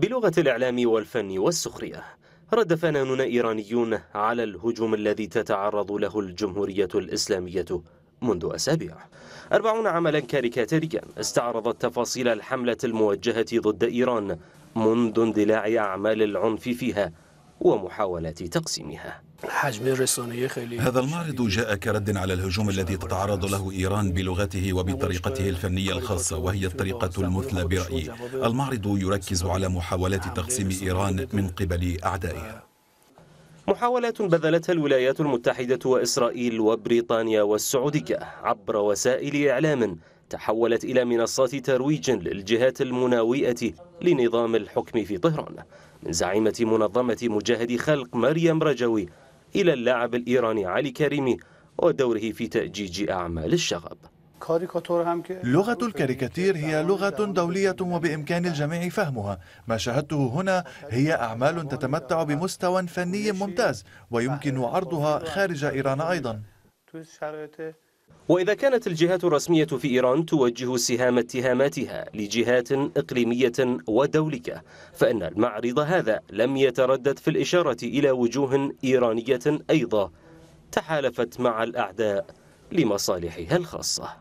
بلغة الإعلام والفن والسخرية رد فنانون إيرانيون على الهجوم الذي تتعرض له الجمهورية الإسلامية منذ أسابيع أربعون عملا كاريكاتيريا استعرضت تفاصيل الحملة الموجهة ضد إيران منذ اندلاع أعمال العنف فيها ومحاولات تقسيمها حجم الرسانية هذا المعرض جاء كرد على الهجوم الذي تتعرض له إيران بلغته وبطريقته الفنية الخاصة وهي الطريقة المثلى برأيي المعرض يركز على محاولات تقسيم إيران من قبل أعدائها محاولات بذلتها الولايات المتحدة وإسرائيل وبريطانيا والسعودية عبر وسائل إعلام تحولت إلى منصات ترويج للجهات المناوئة لنظام الحكم في طهران من زعيمة منظمة مجاهد خلق مريم رجوي إلى اللاعب الإيراني علي كريمي ودوره في تأجيج أعمال الشغب لغة الكاريكاتير هي لغة دولية وبإمكان الجميع فهمها ما شاهدته هنا هي أعمال تتمتع بمستوى فني ممتاز ويمكن عرضها خارج إيران أيضا وإذا كانت الجهات الرسمية في إيران توجه سهام اتهاماتها لجهات إقليمية ودولية فإن المعرض هذا لم يتردد في الإشارة إلى وجوه إيرانية أيضا تحالفت مع الأعداء لمصالحها الخاصة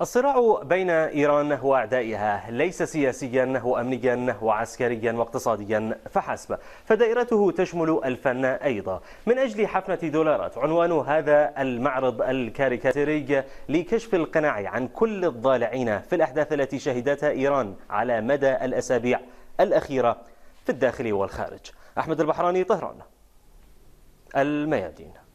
الصراع بين إيران وأعدائها ليس سياسيا وأمنيا وعسكريا واقتصاديا فحسب فدائرته تشمل الفن أيضا من أجل حفنة دولارات عنوان هذا المعرض الكاريكاتيري لكشف القناع عن كل الضالعين في الأحداث التي شهدتها إيران على مدى الأسابيع الأخيرة في الداخل والخارج أحمد البحراني طهران الميادين